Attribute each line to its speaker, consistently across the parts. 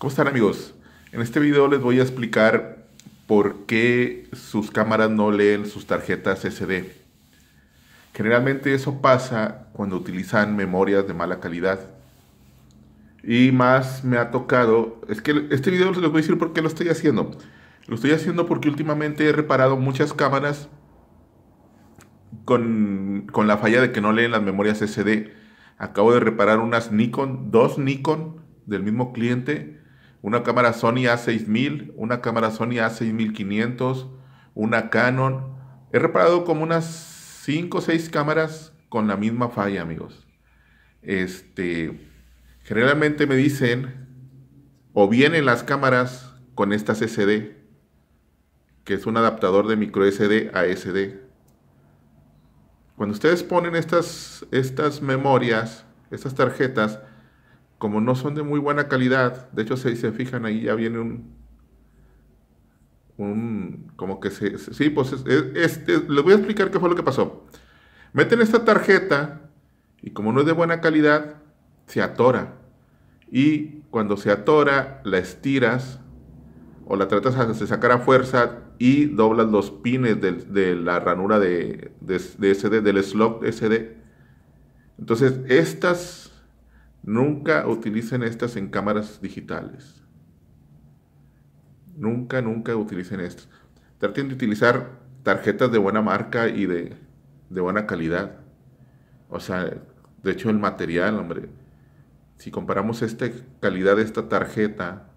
Speaker 1: ¿Cómo están amigos? En este video les voy a explicar por qué sus cámaras no leen sus tarjetas SD. Generalmente eso pasa cuando utilizan memorias de mala calidad. Y más me ha tocado, es que este video les voy a decir por qué lo estoy haciendo. Lo estoy haciendo porque últimamente he reparado muchas cámaras con, con la falla de que no leen las memorias SD. Acabo de reparar unas Nikon, dos Nikon del mismo cliente una cámara Sony A6000, una cámara Sony A6500, una Canon. He reparado como unas 5 o 6 cámaras con la misma falla, amigos. Este, generalmente me dicen, o vienen las cámaras con estas SD, que es un adaptador de micro SD a SD. Cuando ustedes ponen estas, estas memorias, estas tarjetas, como no son de muy buena calidad, de hecho si se fijan ahí ya viene un, un como que se, sí, pues este, les voy a explicar qué fue lo que pasó. Meten esta tarjeta y como no es de buena calidad, se atora. Y cuando se atora, la estiras o la tratas de sacar a fuerza y doblas los pines de, la ranura de, de, de SD, del slot SD. Entonces, estas Nunca utilicen estas en cámaras digitales. Nunca, nunca utilicen estas. Traten de utilizar tarjetas de buena marca y de, buena calidad. O sea, de hecho el material, hombre. Si comparamos esta calidad de esta tarjeta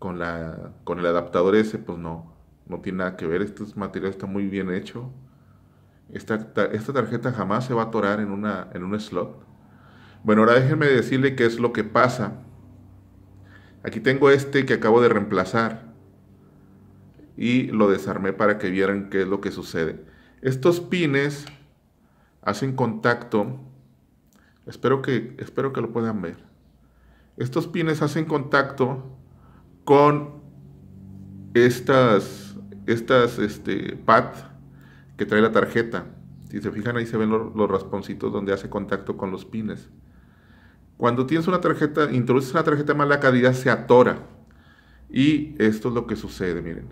Speaker 1: con, la, con el adaptador ese, pues no, no tiene nada que ver. Este material está muy bien hecho. Esta, esta tarjeta jamás se va a atorar en, una, en un slot bueno, ahora déjenme decirle qué es lo que pasa. Aquí tengo este que acabo de reemplazar y lo desarmé para que vieran qué es lo que sucede. Estos pines hacen contacto. Espero que, espero que lo puedan ver. Estos pines hacen contacto con estas, estas este, pads que trae la tarjeta. Si se fijan ahí se ven los, los rasponcitos donde hace contacto con los pines. Cuando tienes una tarjeta, introduces una tarjeta de mala calidad, se atora. Y esto es lo que sucede, miren.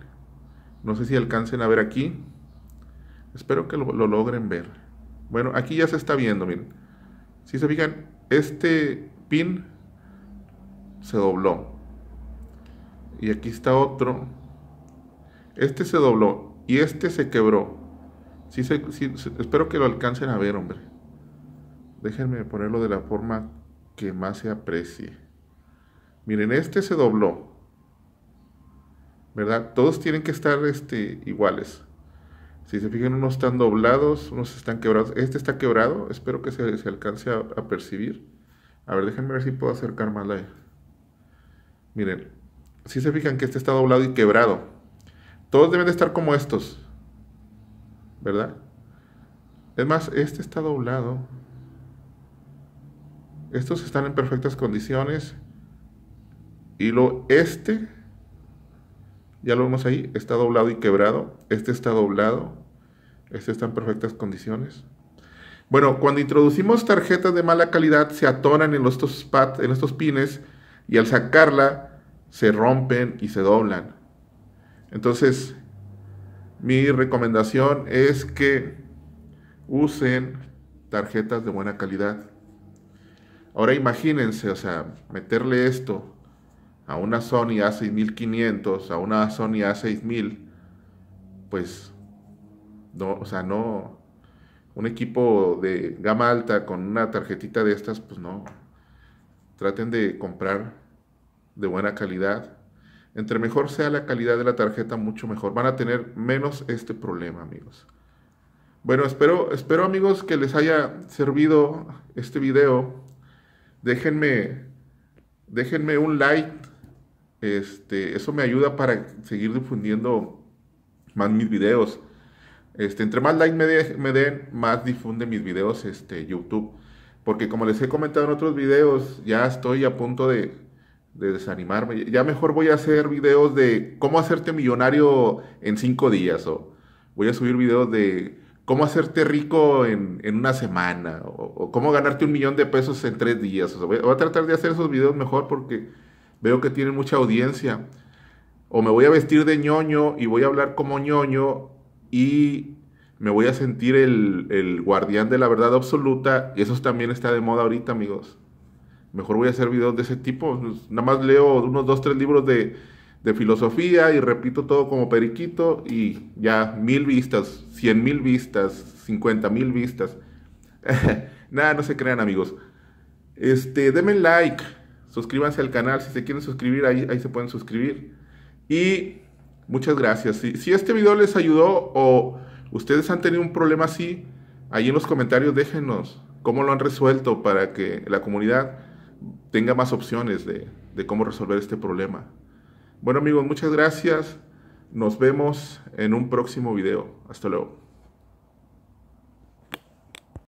Speaker 1: No sé si alcancen a ver aquí. Espero que lo, logren ver. Bueno, aquí ya se está viendo, miren. Si se fijan, este pin se dobló. Y aquí está otro. Este se dobló y este se quebró. Si espero que lo alcancen a ver, hombre. Déjenme ponerlo de la forma que más se aprecie. Miren, este se dobló. ¿Verdad? Todos tienen que estar este, iguales. Si se fijan, unos están doblados, unos están quebrados. Este está quebrado, espero que se, alcance a, percibir. A ver, déjenme ver si puedo acercar más la... Miren, si se fijan que este está doblado y quebrado. Todos deben de estar como estos. ¿Verdad? Es más, este está doblado. Estos están en perfectas condiciones. y lo este, ya lo vemos ahí, está doblado y quebrado. Este está doblado. Este está en perfectas condiciones. Bueno, cuando introducimos tarjetas de mala calidad, se atoran en estos, en estos pines y al sacarla se rompen y se doblan. Entonces, mi recomendación es que usen tarjetas de buena calidad. Ahora imagínense, o sea, meterle esto a una Sony A6500, a una Sony A6000, pues, no, o sea, no, un equipo de gama alta con una tarjetita de estas, pues no, traten de comprar de buena calidad. Entre mejor sea la calidad de la tarjeta, mucho mejor. Van a tener menos este problema, amigos. Bueno, espero, espero amigos que les haya servido este video déjenme, déjenme un like. Este, eso me ayuda para seguir difundiendo más mis videos. Este, entre más likes me, den, más difunde mis videos este, YouTube. Porque como les he comentado en otros videos, ya estoy a punto de, desanimarme. Ya mejor voy a hacer videos de cómo hacerte millonario en 5 días. O voy a subir videos de cómo hacerte rico en, una semana o, cómo ganarte un millón de pesos en tres días. O voy, a tratar de hacer esos videos mejor porque veo que tienen mucha audiencia. O me voy a vestir de ñoño y voy a hablar como ñoño y me voy a sentir el, el guardián de la verdad absoluta. Y eso también está de moda ahorita, amigos. Mejor voy a hacer videos de ese tipo. Nada más leo unos dos, tres libros de de filosofía y repito todo como periquito y ya mil vistas, cien mil vistas, cincuenta mil vistas. Nada, no se crean amigos. Este, denme like, suscríbanse al canal, si se quieren suscribir ahí, ahí se pueden suscribir. Y muchas gracias. Si, si este video les ayudó o ustedes han tenido un problema así, ahí en los comentarios déjenos cómo lo han resuelto para que la comunidad tenga más opciones de, de cómo resolver este problema. Bueno amigos, muchas gracias. Nos vemos en un próximo video. Hasta luego.